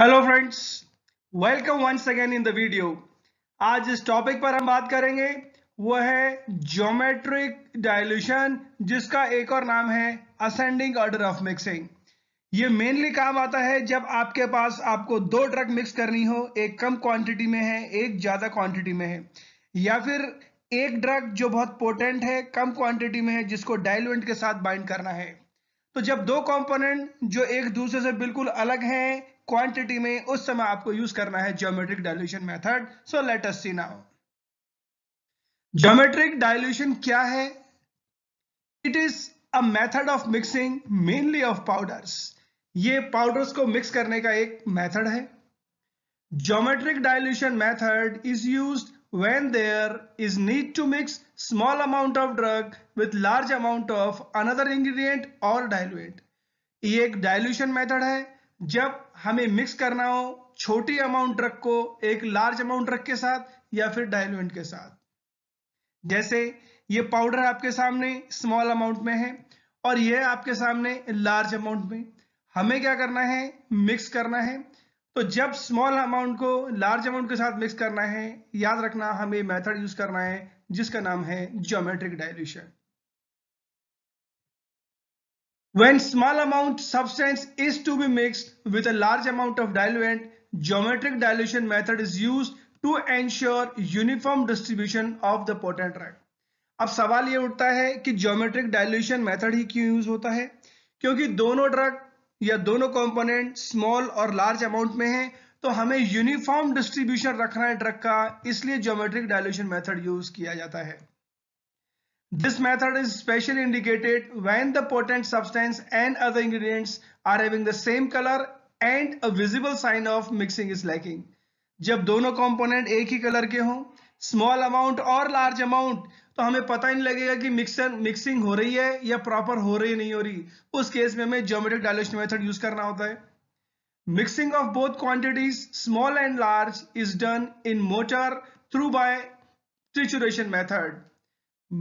Hello friends welcome once again in the video आज इस topic पर हम बात करेंगे वो है ज्योमेट्रिक डायल्यूशन जिसका एक और नाम है असेंडिंग ऑर्डर ऑफ मिक्सिंग ये मेनली काम आता है जब आपके पास आपको दो ड्रग मिक्स करनी हो एक कम क्वांटिटी में है एक ज्यादा क्वांटिटी में है या फिर एक ड्रग जो बहुत पोटेंट है कम क्वांटिटी में है जिसको डायलुएंट के साथ बाइंड करना है तो जब दो कंपोनेंट जो एक दूसरे से बिल्कुल अलग हैं क्वांटिटी में उस समय आपको यूज करना है geometric dilution method so let us see now geometric dilution क्या है it is a method of mixing mainly of powders ये पाउडर्स को मिक्स करने का एक मेथड है geometric dilution method is use when there is need to mix small amount of drug with large amount of another ingredient or diluent ये एक dilution method है जब हमें मिक्स करना हो छोटी अमाउंट ड्रग को एक लार्ज अमाउंट ड्रग के साथ या फिर डायलोइंट के साथ जैसे ये पाउडर आपके सामने स्मॉल अमाउंट में है और यह आपके सामने लार्ज अमाउंट में हमें क्या करना है मिक्स करना है तो जब स्मॉल अमाउंट को लार्ज अमाउंट के साथ मिक्स करना है याद रखना हमें मेथड यूज करना है जिसका नाम है geometric dilution When small amount substance is to be mixed with a large amount of diluent, geometric dilution method is used to ensure uniform distribution of the potent drug अब सवाल ये उठता है कि ज्योमेट्रिक डाइल्यूशन मेथड ही क्यों use होता है क्योंकि दोनों ड्रग या दोनों कंपोनेंट स्मॉल और लार्ज अमाउंट में हैं तो हमें यूनिफॉर्म डिस्ट्रीब्यूशन रखना है ड्रग का इसलिए ज्योमेट्रिक डाइल्यूशन मेथड यूज किया जाता है This method is specially indicated when the potent substance and other ingredients are having the same color and a visible sign of mixing is lacking. जब दोनों component एक ही colour के हों small amount और large amount तो हमें पता ही नहीं लगेगा कि मिक्सर मिक्सिंग हो रही है या प्रॉपर हो रही नहीं हो रही उस केस में हमें ज्योमेट्रिक डायलेशन मेथड यूज करना होता है mixing of both quantities small and large is done in mortar through by trituration method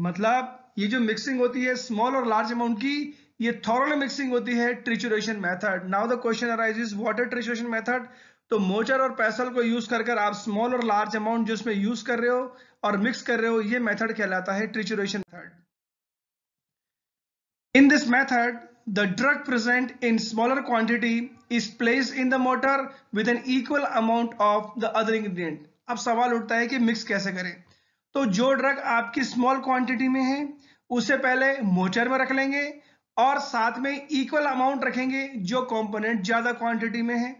मतलब ये जो मिक्सिंग होती है स्मॉल और लार्ज अमाउंट की ये थॉरल मिक्सिंग होती है trituration method now the question arise is what trituration method तो मोचर और पैसल को यूज कर आप स्मॉल और लार्ज अमाउंट जो उसमें यूज कर रहे हो और मिक्स कर रहे हो ये मेथड कहलाता है trituration method in this method the drug present in smaller quantity is placed in the mortar with an equal amount of the other ingredient अब सवाल उठता है कि मिक्स कैसे करें तो जो ड्रग आपकी स्मॉल क्वांटिटी में है उसे पहले मोचर में रख लेंगे और साथ में इक्वल अमाउंट रखेंगे जो कंपोनेंट ज्यादा क्वांटिटी में है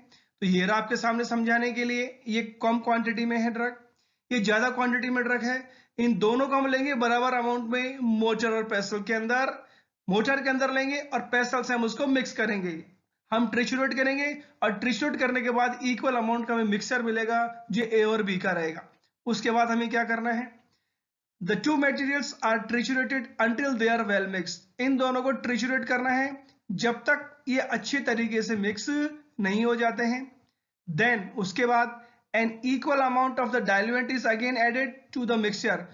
तो ये रहा आपके सामने समझाने के लिए ये कम क्वांटिटी में है ड्रग ये ज्यादा क्वांटिटी में ड्रग है इन दोनों को हम लेंगे बराबर अमाउंट में मोचर और पैसल के अंदर मोचर के अंदर लेंगे और पैसल से हम उसको मिक्स करेंगे हम ट्रिचुरेट करेंगे और ट्रिचुरेट करने के बाद इक्वल अमाउंट का हमें मिक्सर मिलेगा जो ए और बी का रहेगा उसके बाद हमें क्या करना है the two materials are triturated until they are well mix in दोनों को ट्रिचुरेट करना है जब तक ये अच्छे तरीके से मिक्स नहीं हो जाते हैं देन उसके बाद an equal amount of the diluent is again added to the mixture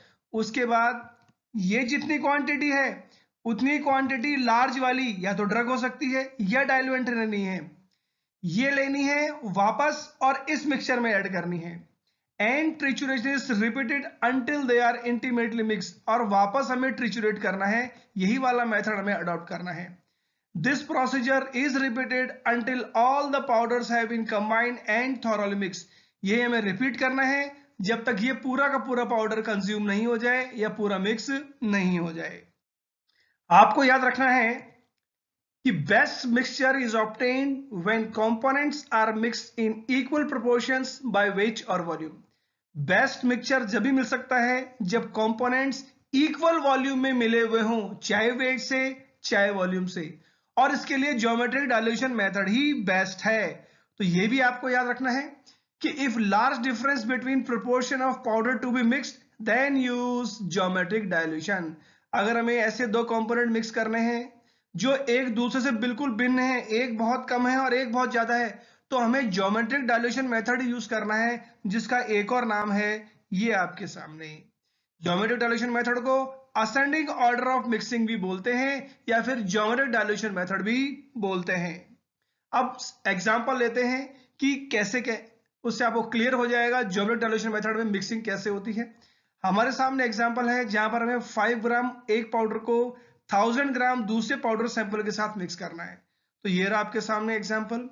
उसके बाद ये जितनी क्वांटिटी है उतनी क्वांटिटी लार्ज वाली या तो ड्रग हो सकती है या डाइल्यूएंट लेनी है ये लेनी है वापस और इस मिक्सचर में ऐड करनी है and trituration is repeated until they are intimately mix और वापस हमें ट्रिचुरेट करना है यही वाला मेथड हमें अडॉप्ट करना है this procedure is repeated until all the powders have been combined and thoroughly mix ये हमें रिपीट करना है जब तक ये पूरा का पूरा पाउडर कंज्यूम नहीं हो जाए या पूरा मिक्स नहीं हो जाए आपको याद रखना है कि best mixture is obtain when components are mix in equal proportions by weight और वॉल्यूम बेस्ट मिक्सचर जब भी मिल सकता है जब कंपोनेंट्स इक्वल वॉल्यूम में मिले हुए हों चाहे वेट से चाहे वॉल्यूम से और इसके लिए ज्योमेट्रिक डायल्यूशन मेथड ही बेस्ट है तो ये भी आपको याद रखना है कि if large difference between proportion of powder to be mix then use geometric dilution अगर हमें ऐसे दो कॉम्पोनेंट मिक्स करने हैं जो एक दूसरे से बिल्कुल भिन्न है एक बहुत कम है और एक बहुत ज्यादा है तो हमें ज्योमेट्रिक डायलेशन मेथड यूज करना है जिसका एक और नाम है ये आपके सामने ज्योमेट्रिक डायलेशन मेथड को असेंडिंग ऑर्डर ऑफ मिक्सिंग भी बोलते हैं या फिर ज्योमेट्रिक डायलेशन मेथड भी बोलते हैं अब एग्जांपल लेते हैं कि कैसे कै उससे आपको क्लियर हो जाएगा ज्योमेट्रिक डायलेशन मेथड में मिक्सिंग कैसे होती है हमारे सामने एग्जाम्पल है जहां पर हमें फाइव ग्राम एक पाउडर को थाउजेंड ग्राम दूसरे पाउडर सैंपल के साथ मिक्स करना है तो ये रहा आपके सामने एग्जाम्पल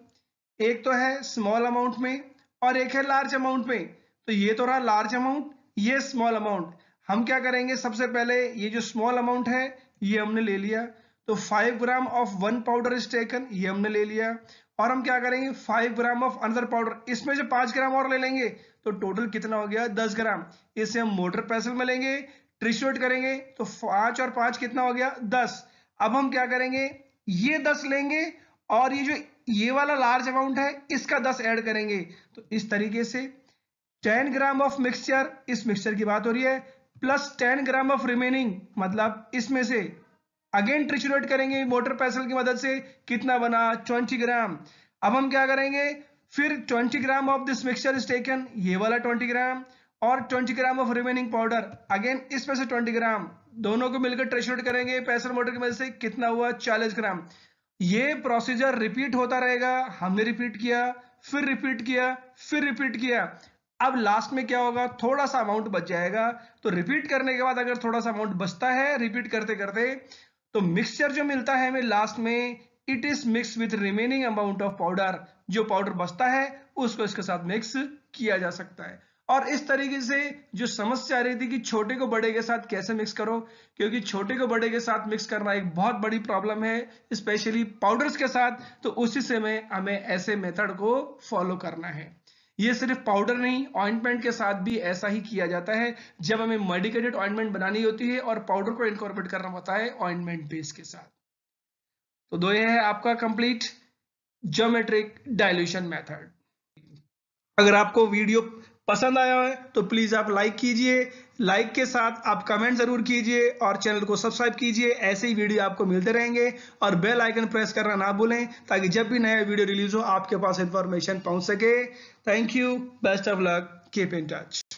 एक तो है स्मॉल अमाउंट में और एक है लार्ज अमाउंट में तो ये तो रहा लार्ज अमाउंट ये स्मॉल अमाउंट हम क्या करेंगे सबसे पहले ये जो स्मॉल अमाउंट है ये हमने ले लिया तो 5 gram of one powder is taken ये हमने ले लिया और हम क्या करेंगे 5 ग्राम ऑफ अनदर पाउडर इसमें जो 5 ग्राम और ले लेंगे तो टोटल कितना हो गया 10 ग्राम इसे हम मोटर पैसल में लेंगे ट्रिशोट करेंगे तो 5 और 5 कितना हो गया 10 अब हम क्या करेंगे ये 10 लेंगे और ये जो ये वाला लार्ज अमाउंट है इसका दस ऐड करेंगे तो इस तरीके से टेन ग्राम ऑफ मिक्सचर इस मिक्सचर की बात हो रही है plus ten gram of remaining मतलब इसमें से अगेन ट्रिचुरेट करेंगे मोटर पैसल की मदद से कितना बना ट्वेंटी ग्राम अब हम क्या करेंगे फिर twenty gram of this mixture is taken ये वाला ट्वेंटी ग्राम और 20 gram of remaining powder again इसमें से 20 ग्राम दोनों को मिलकर ट्रेशोट करेंगे पैसल मोटर की मदद से कितना हुआ 40 ग्राम ये प्रोसीजर रिपीट होता रहेगा हमने रिपीट किया फिर रिपीट किया फिर रिपीट किया अब लास्ट में क्या होगा थोड़ा सा अमाउंट बच जाएगा तो रिपीट करने के बाद अगर थोड़ा सा अमाउंट बचता है रिपीट करते करते तो मिक्सचर जो मिलता है हमें लास्ट में it is mix with remaining amount of powder जो पाउडर बचता है उसको इसके साथ मिक्स किया जा सकता है और इस तरीके से जो समस्या आ रही थी कि छोटे को बड़े के साथ कैसे मिक्स करो क्योंकि छोटे को बड़े के साथ मिक्स करना एक बहुत बड़ी प्रॉब्लम है स्पेशली पाउडर्स के साथ तो उसी समय हमें ऐसे मेथड को फॉलो करना है ये सिर्फ पाउडर नहीं ऑइंटमेंट के साथ भी ऐसा ही किया जाता है जब हमें मेडिकेटेड ऑइंटमेंट बनानी होती है और पाउडर को इनकॉर्पोरेट करना होता है ऑइंटमेंट बेस के साथ तो दो ये है आपका कंप्लीट ज्योमेट्रिक डायल्यूशन मेथड अगर आपको वीडियो पसंद आया है तो प्लीज़ आप लाइक कीजिए लाइक के साथ आप कमेंट ज़रूर कीजिए और चैनल को सब्सक्राइब कीजिए ऐसे ही वीडियो आपको मिलते रहेंगे और बेल आइकन प्रेस करना ना भूलें ताकि जब भी नया वीडियो रिलीज हो आपके पास इंफॉर्मेशन पहुंच सके thank you best of luck keep in touch